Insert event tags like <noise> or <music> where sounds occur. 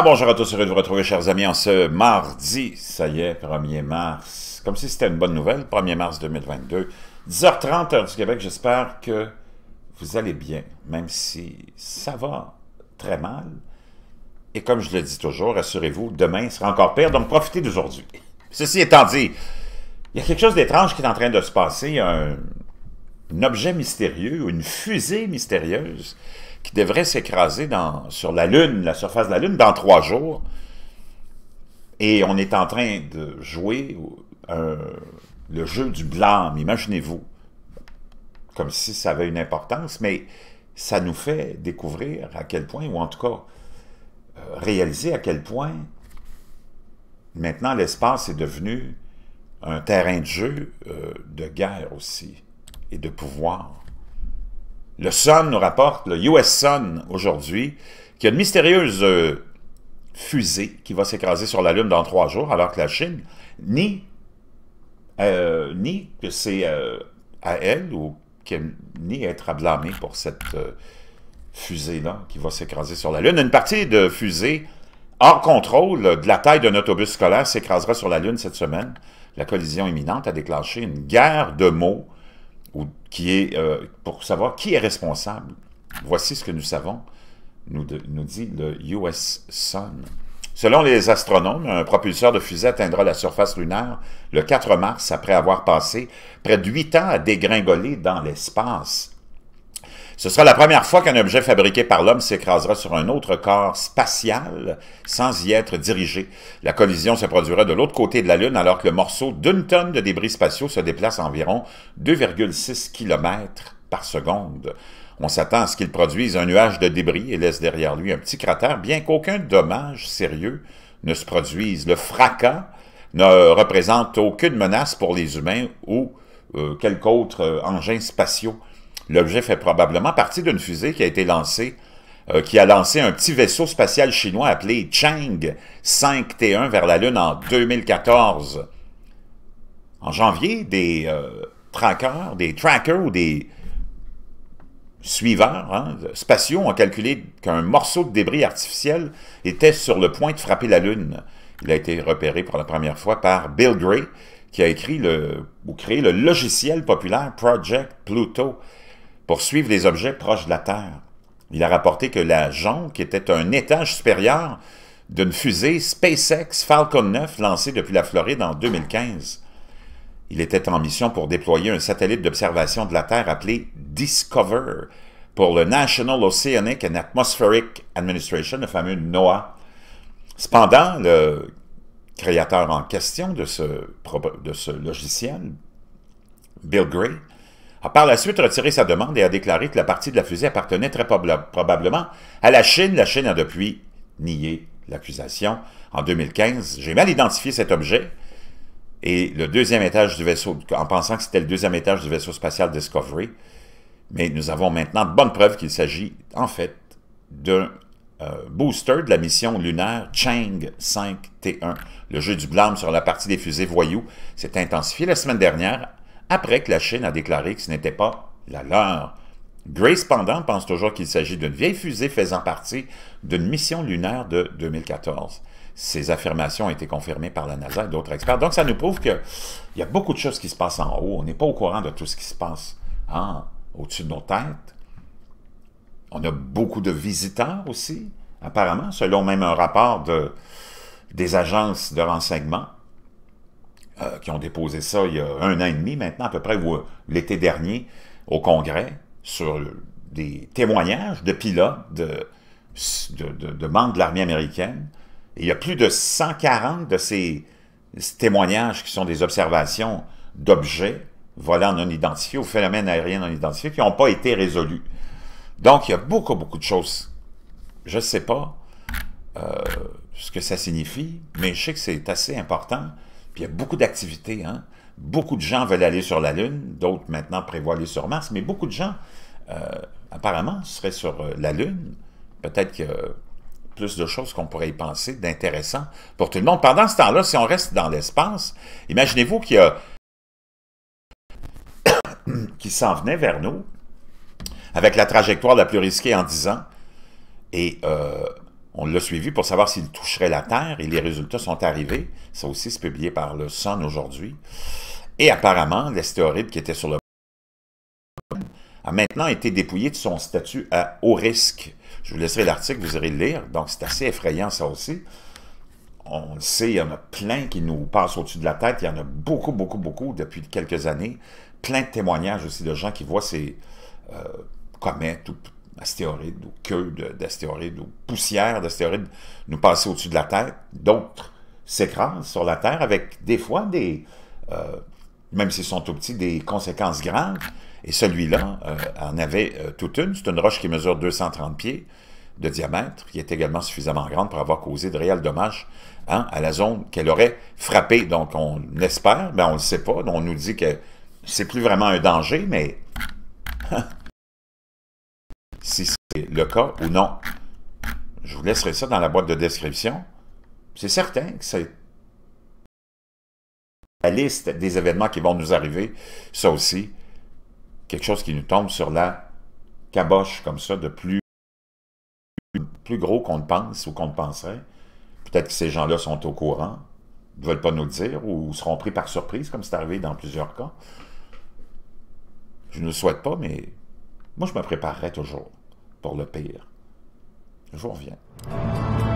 bonjour à tous, heureux de vous retrouver chers amis en ce mardi, ça y est, 1er mars, comme si c'était une bonne nouvelle, 1er mars 2022, 10h30 heure du Québec, j'espère que vous allez bien, même si ça va très mal, et comme je le dis toujours, rassurez-vous, demain sera encore pire, donc profitez d'aujourd'hui. Ceci étant dit, il y a quelque chose d'étrange qui est en train de se passer, un, un objet mystérieux, une fusée mystérieuse, qui devrait s'écraser sur la Lune, la surface de la Lune, dans trois jours. Et on est en train de jouer le jeu du blâme, imaginez-vous, comme si ça avait une importance, mais ça nous fait découvrir à quel point, ou en tout cas, euh, réaliser à quel point maintenant l'espace est devenu un terrain de jeu euh, de guerre aussi et de pouvoir. Le Sun nous rapporte, le US Sun aujourd'hui, qu'il y a une mystérieuse euh, fusée qui va s'écraser sur la Lune dans trois jours, alors que la Chine ni euh, ni que c'est euh, à elle ou qu'elle nie être à blâmer pour cette fusée-là qui va s'écraser sur la Lune. Une partie de fusée hors contrôle de la taille d'un autobus scolaire s'écrasera sur la Lune cette semaine. La collision imminente a déclenché une guerre de mots euh, pour savoir qui est responsable. Voici ce que nous savons, nous, nous dit le US Sun. Selon les astronomes, un propulseur de fusée atteindra la surface lunaire le 4 mars après avoir passé près de 8 ans à dégringoler dans l'espace. Ce sera la première fois qu'un objet fabriqué par l'homme s'écrasera sur un autre corps spatial sans y être dirigé. La collision se produira de l'autre côté de la Lune alors que le morceau d'une tonne de débris spatiaux se déplace à environ 2,6 km par seconde. On s'attend à ce qu'il produise un nuage de débris et laisse derrière lui un petit cratère, bien qu'aucun dommage sérieux ne se produise. Le fracas ne représente aucune menace pour les humains ou quelques euh, quelque autre euh, engin spatiaux. L'objet fait probablement partie d'une fusée qui a été lancée, euh, qui a lancé un petit vaisseau spatial chinois appelé Chang 5T1 vers la Lune en 2014. En janvier, des euh, trackers, des trackers ou des suiveurs hein, spatiaux ont calculé qu'un morceau de débris artificiel était sur le point de frapper la Lune. Il a été repéré pour la première fois par Bill Gray, qui a écrit le, ou créé le logiciel populaire Project Pluto, pour suivre les objets proches de la Terre. Il a rapporté que la jonque était un étage supérieur d'une fusée SpaceX Falcon 9 lancée depuis la Floride en 2015. Il était en mission pour déployer un satellite d'observation de la Terre appelé Discover pour le National Oceanic and Atmospheric Administration, le fameux NOAA. Cependant, le créateur en question de ce logiciel, Bill Gray, a par la suite retiré sa demande et a déclaré que la partie de la fusée appartenait très probablement à la Chine. La Chine a depuis nié l'accusation. En 2015, j'ai mal identifié cet objet et le deuxième étage du vaisseau, en pensant que c'était le deuxième étage du vaisseau spatial Discovery, mais nous avons maintenant de bonnes preuves qu'il s'agit en fait d'un euh, booster de la mission lunaire Chang 5T1. Le jeu du blâme sur la partie des fusées voyous s'est intensifié la semaine dernière après que la Chine a déclaré que ce n'était pas la leur. Grace, cependant, pense toujours qu'il s'agit d'une vieille fusée faisant partie d'une mission lunaire de 2014. Ces affirmations ont été confirmées par la NASA et d'autres experts. Donc, ça nous prouve qu'il y a beaucoup de choses qui se passent en haut. On n'est pas au courant de tout ce qui se passe au-dessus de nos têtes. On a beaucoup de visiteurs aussi, apparemment, selon même un rapport de, des agences de renseignement. Euh, qui ont déposé ça il y a un an et demi maintenant, à peu près, ou euh, l'été dernier, au Congrès, sur des témoignages de pilotes de, de, membres de l'armée américaine. il y a plus de 140 de ces, témoignages qui sont des observations d'objets volants non identifiés ou phénomènes aériens non identifiés qui n'ont pas été résolus. Donc, il y a beaucoup, beaucoup de choses. Je ne sais pas euh, ce que ça signifie, mais je sais que c'est assez important. Puis il y a beaucoup d'activités. Hein? Beaucoup de gens veulent aller sur la Lune, d'autres maintenant prévoient aller sur Mars, mais beaucoup de gens, euh, apparemment, seraient sur euh, la Lune. Peut-être que plus de choses qu'on pourrait y penser, d'intéressant pour tout le monde. Pendant ce temps-là, si on reste dans l'espace, imaginez-vous qu'il y a <coughs> qui s'en venait vers nous avec la trajectoire la plus risquée en 10 ans. Et euh, on l'a suivi pour savoir s'il toucherait la Terre et les résultats sont arrivés. Ça aussi, c'est publié par le Sun aujourd'hui. Et apparemment, l'astéroïde qui était sur le a maintenant été dépouillé de son statut à haut risque. Je vous laisserai l'article, vous irez le lire. Donc, c'est assez effrayant, ça aussi. On le sait, il y en a plein qui nous passent au-dessus de la tête. Il y en a beaucoup, beaucoup, beaucoup depuis quelques années. Plein de témoignages aussi de gens qui voient ces euh, comètes ou astéroïdes ou queues d'astéroïdes ou poussière d'astéroïdes nous passer au-dessus de la Terre. D'autres s'écrasent sur la Terre avec des fois des, euh, même s'ils sont tout petits, des conséquences graves. Et celui-là euh, en avait euh, toute une. C'est une roche qui mesure 230 pieds de diamètre, qui est également suffisamment grande pour avoir causé de réels dommages hein, à la zone qu'elle aurait frappée. Donc on espère, mais on ne le sait pas. On nous dit que c'est plus vraiment un danger, mais hein, si c'est le cas ou non. Je vous laisserai ça dans la boîte de description. C'est certain que c'est la liste des événements qui vont nous arriver, ça aussi, quelque chose qui nous tombe sur la caboche comme ça de plus, plus gros qu'on ne pense ou qu'on ne penserait. Peut-être que ces gens-là sont au courant, ne veulent pas nous le dire ou seront pris par surprise, comme c'est arrivé dans plusieurs cas. Je ne le souhaite pas, mais moi, je me préparais toujours pour le pire. Je vous reviens.